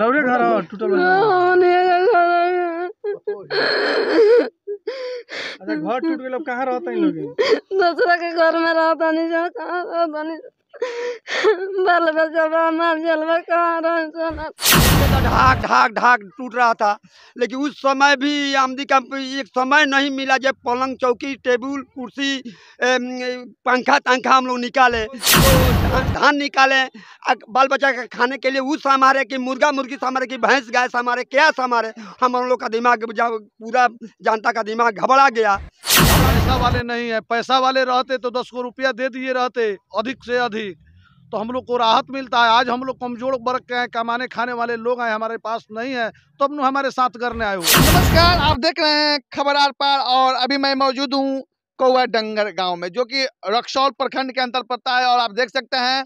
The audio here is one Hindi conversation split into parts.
रौड़े खा टूटल अच्छा घर टूट गया कहाँ रहता दूसरा के घर में रहता नहीं कहाँ रहता नहीं तो ढाक ढाक ढाक टूट रहा था लेकिन उस समय भी आमदी का एक समय नहीं मिला जब पलंग चौकी टेबल कुर्सी पंखा तंखा हम लोग निकाले तो धान निकाले बाल बच्चा का खाने के लिए उस हमारे कि मुर्गा मुर्गी हमारे कि भैंस गाय हमारे क्या हमारे हम लोग का दिमाग पूरा जनता का दिमाग घबरा गया पैसा वाले नहीं है पैसा वाले रहते तो दस को रुपया दे दिए रहते अधिक से अधिक तो हम लोग को राहत मिलता है आज हम लोग कमजोर वर्ग के हैं कमाने खाने वाले लोग हैं हमारे पास नहीं है तो हम हमारे साथ करने आए हुए नमस्कार आप देख रहे हैं खबर आर पार और अभी मैं मौजूद हूँ कौआ डंगर गाँव में जो कि रक्सौल प्रखंड के अंतर पड़ता है और आप देख सकते हैं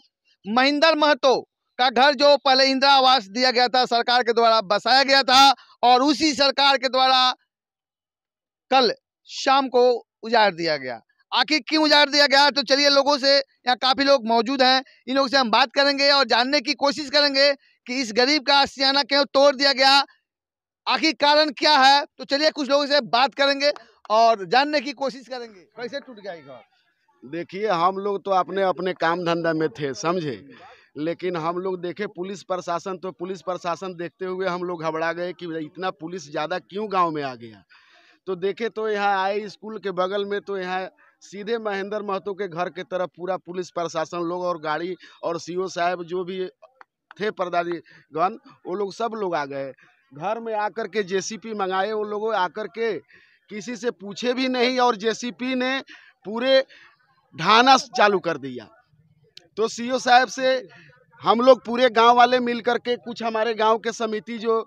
महिंदर महतो का घर जो पहले इंदिरा आवास दिया गया था सरकार के द्वारा बसाया गया था और उसी सरकार के द्वारा कल शाम को उजाड़ दिया गया आखिर क्यों उजाड़ दिया गया तो चलिए लोगों से यहाँ काफ़ी लोग मौजूद हैं इन लोगों से हम बात करेंगे और जानने की कोशिश करेंगे कि इस गरीब का आसियाना क्यों तोड़ दिया गया आखिर कारण क्या है तो चलिए कुछ लोगों से बात करेंगे और जानने की कोशिश करेंगे कैसे टूट गया घर देखिए हम लोग तो अपने अपने काम धंधा में थे समझे लेकिन हम लोग देखे पुलिस प्रशासन तो पुलिस प्रशासन देखते हुए हम लोग घबरा गए कि इतना पुलिस ज़्यादा क्यों गांव में आ गया तो देखे तो यहाँ आए स्कूल के बगल में तो यहाँ सीधे महेंद्र महतो के घर के तरफ पूरा पुलिस प्रशासन लोग और गाड़ी और ओ साहब जो भी थे प्रदादीगण वो लोग सब लोग आ गए घर में आकर के जेसीपी मंगाए वो लोग आकर के किसी से पूछे भी नहीं और जेसीपी ने पूरे ढाना चालू कर दिया तो सीओ साहब से हम लोग पूरे गांव वाले मिल के कुछ हमारे गांव के समिति जो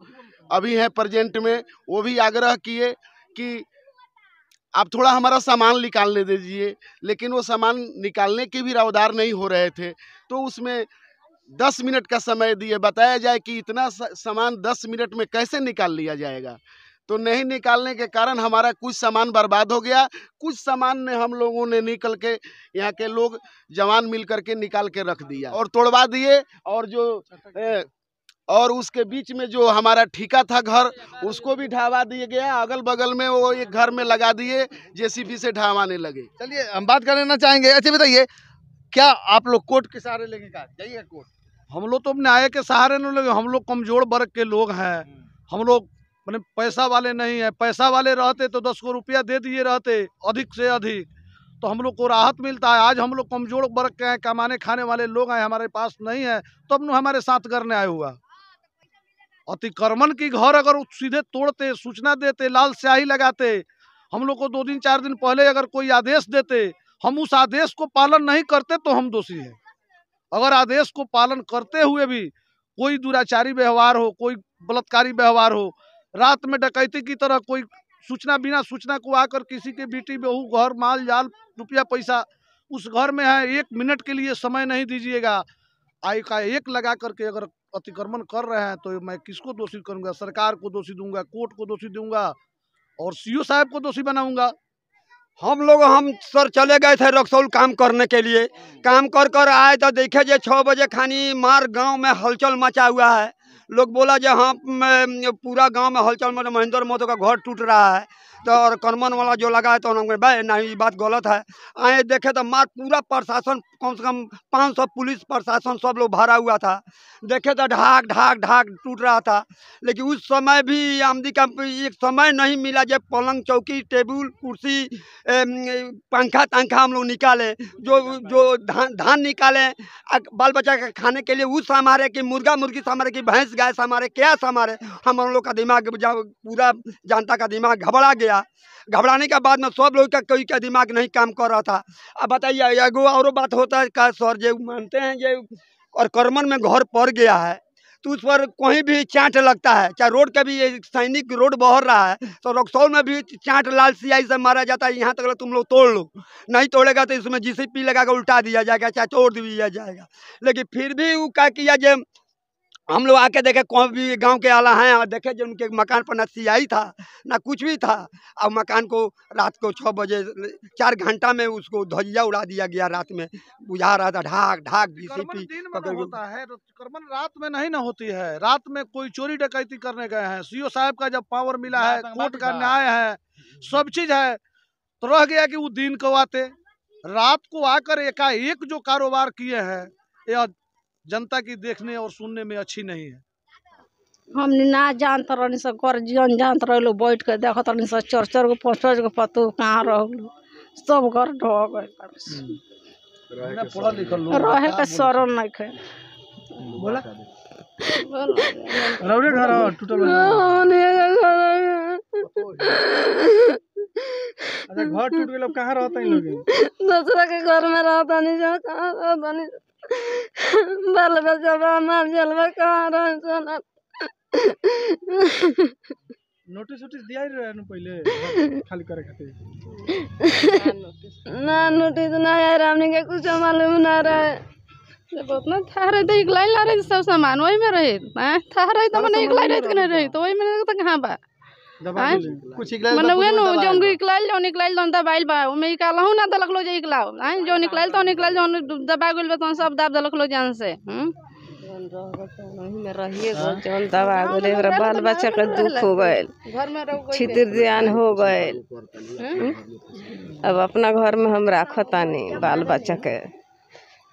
अभी हैं प्रेजेंट में वो भी आग्रह किए कि आप थोड़ा हमारा सामान निकालने दीजिए लेकिन वो सामान निकालने के भी रावदार नहीं हो रहे थे तो उसमें दस मिनट का समय दिए बताया जाए कि इतना सामान दस मिनट में कैसे निकाल लिया जाएगा तो नहीं निकालने के कारण हमारा कुछ सामान बर्बाद हो गया कुछ सामान ने हम लोगों ने निकल के यहाँ के लोग जवान मिल करके निकाल के रख दिया और तोड़वा दिए और जो ए, और उसके बीच में जो हमारा ठीका था घर उसको भी ढावा दिया गया अगल बगल में वो एक घर में लगा दिए जेसीबी से ढावाने लगे चलिए हम बात कर लेना चाहेंगे अच्छा बताइए क्या आप लोग कोर्ट के सहारे लेंगे कहा जाइए कोर्ट हम लोग तो अपने आय के सहारे नहीं लगे हम लोग कमजोर वर्ग के लोग हैं हम्म। हम लोग मैंने पैसा वाले नहीं है पैसा वाले रहते तो दस को रुपया दे दिए रहते अधिक से अधिक तो हम लोग को राहत मिलता है आज हम लोग कमजोर वर्ग के हैं कमाने खाने वाले लोग हैं हमारे पास नहीं है तो अपन हमारे साथ करने आए हुआ अतिक्रमण की घर अगर सीधे तोड़ते सूचना देते लाल स्याही लगाते हम लोग को दो दिन चार दिन पहले अगर कोई आदेश देते हम उस आदेश को पालन नहीं करते तो हम दोषी हैं अगर आदेश को पालन करते हुए भी कोई दुराचारी व्यवहार हो कोई बलात्कारी व्यवहार हो रात में डकैती की तरह कोई सूचना बिना सूचना को आकर किसी के बेटी बहू घर माल जाल रुपया पैसा उस घर में है एक मिनट के लिए समय नहीं दीजिएगा आई का एक लगा करके अगर अतिक्रमण कर रहे हैं तो मैं किसको दोषी करूँगा सरकार को दोषी दूंगा कोर्ट को दोषी दूंगा और सीओ साहब को दोषी बनाऊंगा हम लोग हम सर चले गए थे रक्सौल काम करने के लिए हम्म। काम कर कर आए तो देखे जो छः बजे खानी मार गांव में हलचल मचा हुआ है लोग बोला जो हाँ पूरा गांव में हलचल में महेंद्र मोदी का घर टूट रहा है तो और कनमन वाला जो लगा है तो उन्होंने भाई नहीं ये बात गलत है आए देखे तो मार पूरा प्रशासन कम से कम पाँच सौ पुलिस प्रशासन सब लोग भरा हुआ था देखे तो ढाक ढाक ढाक टूट रहा था लेकिन उस समय भी आमदी का एक समय नहीं मिला जब पलंग चौकी टेबुल कुर्सी पंखा तंखा हम लोग निकाले जो जो धान धान निकाले बाल बच्चा के खाने के लिए उस हमारे की मुर्गा मुर्गी हमारे की भैंस गैस हमारे क्या हमारे हम लोग का दिमाग पूरा जनता का दिमाग घबरा गया घबराने के बाद में सब लोग का कोई का दिमाग नहीं काम कर रहा था अब बताइए एगो और बात होता है का सर जो मानते हैं ये और कर्मन में घर पड़ गया है तो उस पर कहीं भी चाट लगता है चाहे रोड का भी ये सैनिक रोड बहर रहा है तो रक्सौल में भी चाट लाल सियाई से मारा जाता है यहाँ तक तुम लोग तोड़ लो नहीं तोड़ेगा तो इसमें पी लगा कर उल्टा दिया जाएगा चाहे तोड़ दिया जाएगा लेकिन फिर भी वो क्या किया जो हम लोग आके देखे कौन भी गांव के आला हैं और देखे जो उनके मकान पर ना सियाई था ना कुछ भी था और मकान को रात को छः बजे चार घंटा में उसको ध्वजिया उड़ा दिया गया रात में बुझा रहा था ढाक ढाक डी सी पी होता है तो कर्मन रात में नहीं ना होती है रात में कोई चोरी डकैती करने गए हैं सीओ साहब का जब पावर मिला है कोर्ट का न्याय है हम्म। सब चीज है तो रह गया कि वो दिन को आते रात को आकर एकाएक जो कारोबार किए हैं जनता की देखने और सुनने में अच्छी नहीं है हम ना जानते रहनी सब कर जीवन जानते रहो बैठ के देखते रहनी सब चर चर गो पाँच पाँच गो पतू कहाँ रहलो सब घर ढो गए हम्म। पढ़ल रहे के शरण नहीं खे बोला रौड़े घर टूटल अच्छा घर टूट गए लोग कहाँ रहते हैं लोग दूसरा के घर में रहता नहीं जाओ कहाँ रहता नहीं बाल बच्चा मार जलवा कहाँ रहे सोना नोटिस वोटिस दिया ही रहनु पहले खाली करे खातिर ना नोटिस ना आया हमने के कुछ मालूम ना रहे बहुत ना था रहे तो इकलाई ला रहे सब सामान वही में रहे हाँ, था रहे तो मैंने इकलाई रहे तो नहीं रहे तो वही में तो कहाँ बा हाँ? मतलब वे तो नो जौन इकलाइल जौन इकलाइल जौन दबाइल बा ओमे इकलहु ना दलक लो जे इकलाओ आय जौन इकलाइल तौन इकलाइल जौन दबा हाँ, गइल बा तौन सब मतलब दाब दलक लो जान से हम जौन दबा गइल एकरा बाल तो बच्चा के दुख हो गइल छितिर ध्यान हो गइल हम्म? हम्म? अब अपना घर में हम राखतानी बाल बच्चा के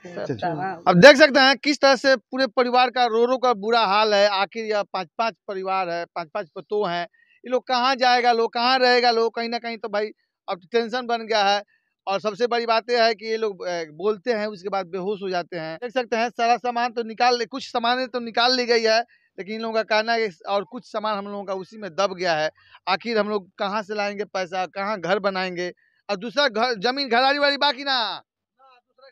अच्छा, अच्छा। अब देख सकते हैं किस तरह से पूरे परिवार का रो रो का बुरा हाल है आखिर यह पांच पांच परिवार है पांच पांच पतो हैं ये लोग कहाँ जाएगा लोग कहाँ रहेगा लोग कहीं ना कहीं तो भाई अब टेंशन तो बन गया है और सबसे बड़ी बात यह है कि ये लोग बोलते हैं उसके बाद बेहोश हो जाते हैं देख सकते हैं सारा सामान तो निकाल कुछ सामान तो निकाल ली गई है लेकिन इन लोगों का कहना है और कुछ सामान हम लोगों का उसी में दब गया है आखिर हम लोग कहाँ से लाएंगे पैसा कहाँ घर बनाएंगे और दूसरा घर जमीन घरारी वाली बाकी ना दूसरा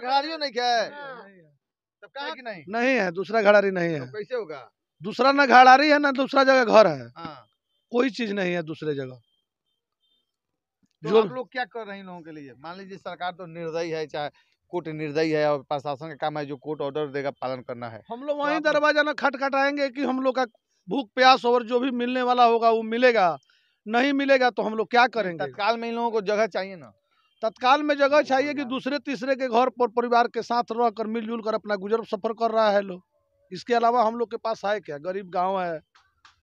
घरारी नहीं है हाँ। नहीं है दूसरा घरारी नहीं है कैसे होगा दूसरा ना रही है ना दूसरा जगह घर है हाँ। कोई चीज नहीं है दूसरे जगह तो जो लोग क्या कर रहे हैं लोगों के लिए मान लीजिए सरकार तो निर्दयी है चाहे कोर्ट निर्दयी है और प्रशासन का काम है जो कोर्ट ऑर्डर देगा पालन करना है हम लोग वहीं तो दरवाजा ना खटखटाएंगे कि हम लोग का भूख प्यास और जो भी मिलने वाला होगा वो मिलेगा नहीं मिलेगा तो हम लोग क्या करेंगे तत्काल में इन लोगों को जगह चाहिए ना तत्काल में जगह हाँ, चाहिए हाँ। कि दूसरे तीसरे के घर पर परिवार के साथ रहकर मिलजुल कर अपना गुजर सफर कर रहा है लोग इसके अलावा हम लोग के पास है क्या गरीब गाँव है